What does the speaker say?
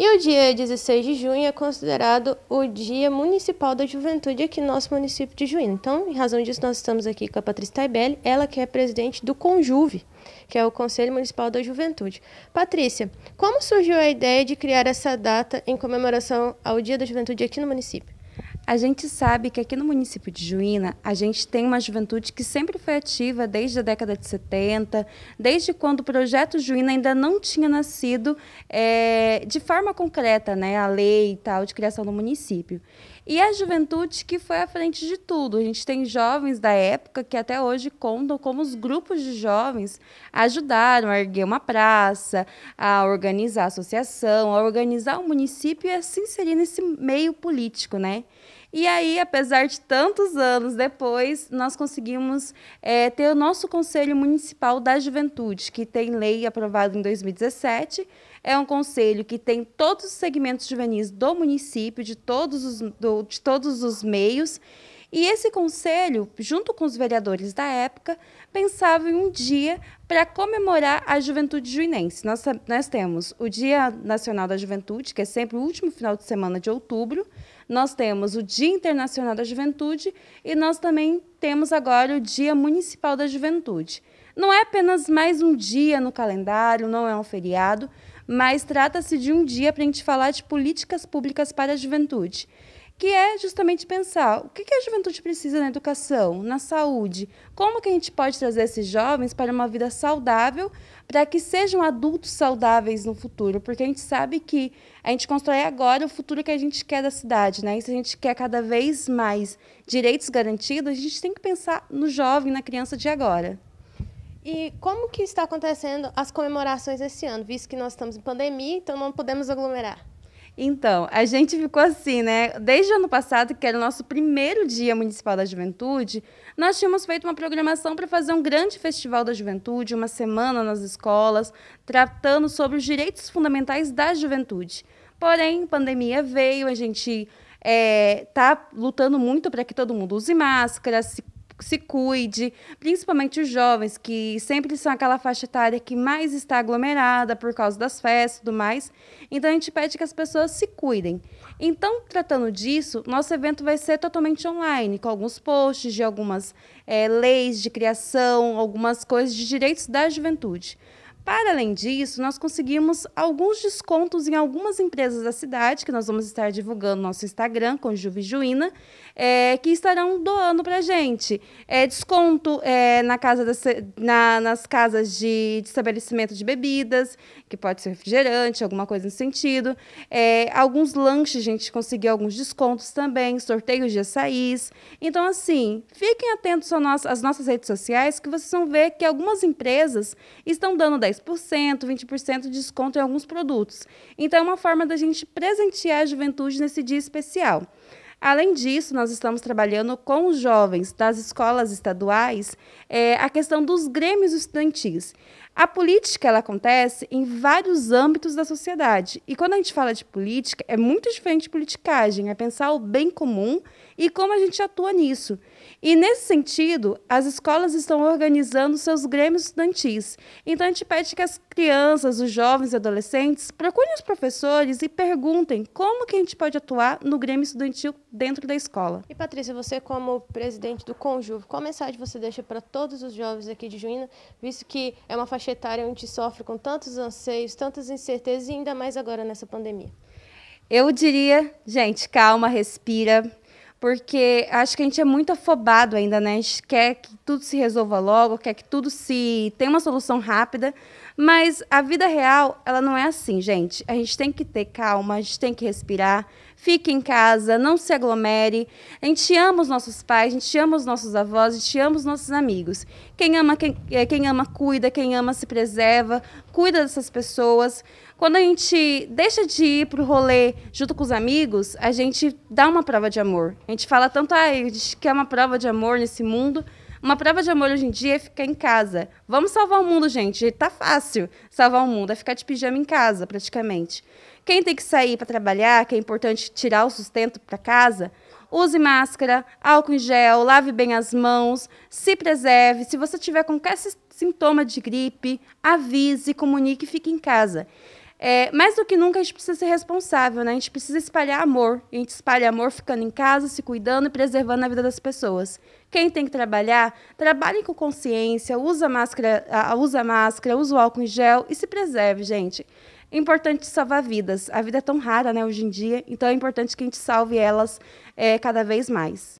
E o dia 16 de junho é considerado o Dia Municipal da Juventude aqui no nosso município de Juína. Então, em razão disso, nós estamos aqui com a Patrícia Taibelli, ela que é presidente do Conjuve, que é o Conselho Municipal da Juventude. Patrícia, como surgiu a ideia de criar essa data em comemoração ao Dia da Juventude aqui no município? A gente sabe que aqui no município de Juína, a gente tem uma juventude que sempre foi ativa desde a década de 70, desde quando o projeto Juína ainda não tinha nascido é, de forma concreta, né, a lei e tal de criação do município. E a juventude que foi à frente de tudo. A gente tem jovens da época que até hoje contam como os grupos de jovens ajudaram a erguer uma praça, a organizar a associação, a organizar o município e a se inserir nesse meio político, né? E aí, apesar de tantos anos depois, nós conseguimos é, ter o nosso Conselho Municipal da Juventude, que tem lei aprovada em 2017. É um conselho que tem todos os segmentos juvenis do município, de todos os, do, de todos os meios. E esse conselho, junto com os vereadores da época, pensava em um dia para comemorar a juventude juinense. Nós, nós temos o Dia Nacional da Juventude, que é sempre o último final de semana de outubro, nós temos o Dia Internacional da Juventude e nós também temos agora o Dia Municipal da Juventude. Não é apenas mais um dia no calendário, não é um feriado, mas trata-se de um dia para a gente falar de políticas públicas para a juventude que é justamente pensar o que a juventude precisa na educação, na saúde, como que a gente pode trazer esses jovens para uma vida saudável, para que sejam adultos saudáveis no futuro, porque a gente sabe que a gente constrói agora o futuro que a gente quer da cidade, né? E se a gente quer cada vez mais direitos garantidos, a gente tem que pensar no jovem, na criança de agora. E como que está acontecendo as comemorações esse ano, visto que nós estamos em pandemia, então não podemos aglomerar? Então, a gente ficou assim, né? Desde o ano passado, que era o nosso primeiro Dia Municipal da Juventude, nós tínhamos feito uma programação para fazer um grande festival da juventude, uma semana nas escolas, tratando sobre os direitos fundamentais da juventude. Porém, pandemia veio, a gente está eh, é, lutando muito para que todo mundo use máscara, se se cuide, principalmente os jovens, que sempre são aquela faixa etária que mais está aglomerada por causa das festas e tudo mais. Então, a gente pede que as pessoas se cuidem. Então, tratando disso, nosso evento vai ser totalmente online, com alguns posts de algumas é, leis de criação, algumas coisas de direitos da juventude. Para além disso, nós conseguimos alguns descontos em algumas empresas da cidade, que nós vamos estar divulgando no nosso Instagram, com Juína, é, que estarão doando para a gente. É, desconto é, na casa da, na, nas casas de, de, estabelecimento de bebidas, que pode ser refrigerante, alguma coisa nesse sentido. É alguns lanches, a gente conseguiu alguns descontos também, sorteios de açaís. Então, assim, fiquem atentos às nossas redes sociais, que vocês vão ver que algumas empresas estão dando 10 10%, 20% de desconto em alguns produtos. Então, é uma forma da gente presentear a juventude nesse dia especial. Além disso, nós estamos trabalhando com os jovens das escolas estaduais é, a questão dos grêmios estudantis. A política ela acontece em vários âmbitos da sociedade. E quando a gente fala de política, é muito diferente de politicagem, é pensar o bem comum e como a gente atua nisso. E nesse sentido, as escolas estão organizando seus grêmios estudantis. Então a gente pede que as crianças, os jovens e adolescentes procurem os professores e perguntem como que a gente pode atuar no grêmio estudantil dentro da escola. E Patrícia, você como presidente do Conjuve, qual mensagem você deixa para todos os jovens aqui de Juína, visto que é uma faixa etária onde sofre com tantos anseios, tantas incertezas e ainda mais agora nessa pandemia? Eu diria, gente, calma, respira, porque acho que a gente é muito afobado ainda, né? A gente quer que tudo se resolva logo, quer que tudo se tenha uma solução rápida, mas a vida real, ela não é assim, gente. A gente tem que ter calma, a gente tem que respirar, fique em casa, não se aglomere. A gente ama os nossos pais, a gente ama os nossos avós, a gente ama os nossos amigos. Quem ama, quem, é, quem ama cuida, quem ama se preserva, cuida dessas pessoas. Quando a gente deixa de ir para o rolê junto com os amigos, a gente dá uma prova de amor. A gente fala tanto, ah, a gente quer uma prova de amor nesse mundo, uma prova de amor hoje em dia é ficar em casa. Vamos salvar o mundo, gente. Tá fácil salvar o mundo. É ficar de pijama em casa, praticamente. Quem tem que sair para trabalhar, que é importante tirar o sustento para casa, use máscara, álcool em gel, lave bem as mãos, se preserve. Se você tiver qualquer sintoma de gripe, avise, comunique e fique em casa. É, mais do que nunca, a gente precisa ser responsável, né? A gente precisa espalhar amor. A gente espalha amor ficando em casa, se cuidando e preservando a vida das pessoas. Quem tem que trabalhar, trabalhe com consciência, usa máscara, usa máscara, usa o álcool em gel e se preserve, gente. É importante salvar vidas. A vida é tão rara, né, hoje em dia, então é importante que a gente salve elas é, cada vez mais.